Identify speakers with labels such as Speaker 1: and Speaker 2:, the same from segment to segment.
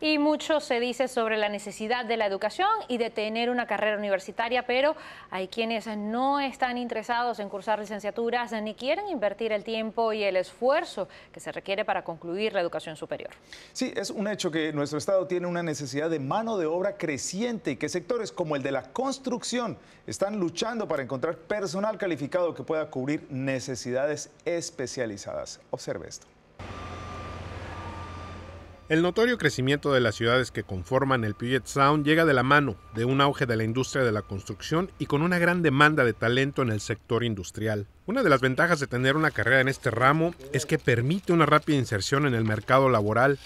Speaker 1: y mucho se dice sobre la necesidad de la educación y de tener una carrera universitaria, pero hay quienes no están interesados en cursar licenciaturas ni quieren invertir el tiempo y el esfuerzo que se requiere para concluir la educación superior.
Speaker 2: Sí, es un hecho que nuestro Estado tiene una necesidad de mano de obra creciente y que sectores como el de la construcción están luchando para encontrar personal calificado que pueda cubrir necesidades especializadas. Observe esto. El notorio
Speaker 3: crecimiento de las ciudades que conforman el Puget Sound llega de la mano de un auge de la industria de la construcción y con una gran demanda de talento en el sector industrial. Una de las ventajas de tener una carrera en este ramo es que permite una rápida inserción en el mercado laboral.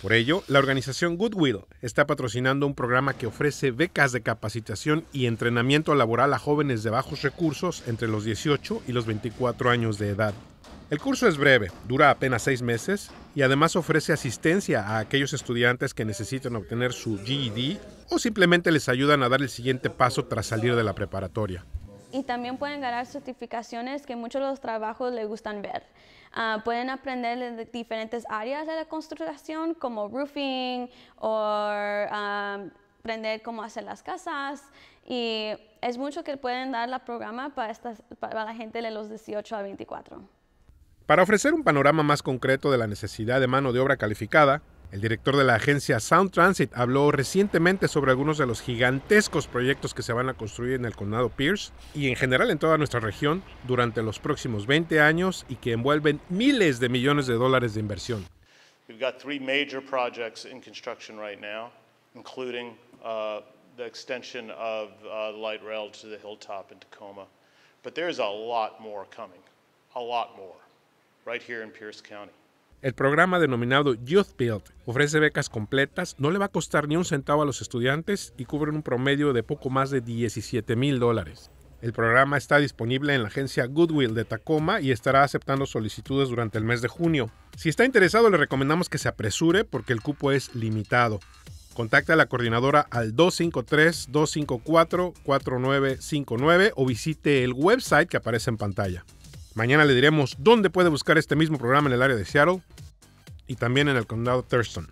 Speaker 3: Por ello, la organización Goodwill está patrocinando un programa que ofrece becas de capacitación y entrenamiento laboral a jóvenes de bajos recursos entre los 18 y los 24 años de edad. El curso es breve, dura apenas seis meses y además ofrece asistencia a aquellos estudiantes que necesitan obtener su GED o simplemente les ayudan a dar el siguiente paso tras salir de la preparatoria.
Speaker 1: Y también pueden ganar certificaciones que muchos de los trabajos les gustan ver. Ah, pueden aprender de diferentes áreas de la construcción como roofing o ah, aprender cómo hacer las casas y es mucho que pueden dar la programa para, para la gente de los 18 a 24.
Speaker 3: Para ofrecer un panorama más concreto de la necesidad de mano de obra calificada, el director de la agencia Sound Transit habló recientemente sobre algunos de los gigantescos proyectos que se van a construir en el condado Pierce y en general en toda nuestra región durante los próximos 20 años y que envuelven miles de millones de dólares de inversión. We've got major projects in construction right now, including uh, the extension uh, light rail to the hilltop in Tacoma. But there's a lot more coming, a lot right here in Pierce County. El programa denominado Youth Build ofrece becas completas, no le va a costar ni un centavo a los estudiantes y cubre un promedio de poco más de 17 mil dólares. El programa está disponible en la agencia Goodwill de Tacoma y estará aceptando solicitudes durante el mes de junio. Si está interesado le recomendamos que se apresure porque el cupo es limitado. Contacte a la coordinadora al 253-254-4959 o visite el website que aparece en pantalla. Mañana le diremos dónde puede buscar este mismo programa en el área de Seattle y también en el condado Thurston.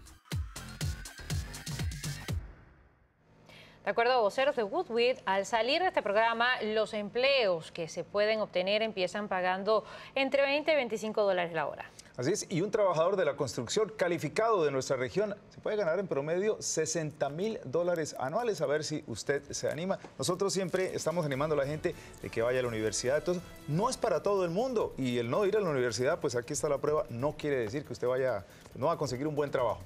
Speaker 1: De acuerdo a voceros de Woodward, al salir de este programa, los empleos que se pueden obtener empiezan pagando entre 20 y 25 dólares la hora.
Speaker 2: Así es, y un trabajador de la construcción calificado de nuestra región se puede ganar en promedio 60 mil dólares anuales. A ver si usted se anima. Nosotros siempre estamos animando a la gente de que vaya a la universidad. Entonces, no es para todo el mundo. Y el no ir a la universidad, pues aquí está la prueba, no quiere decir que usted vaya, no va a conseguir un buen trabajo.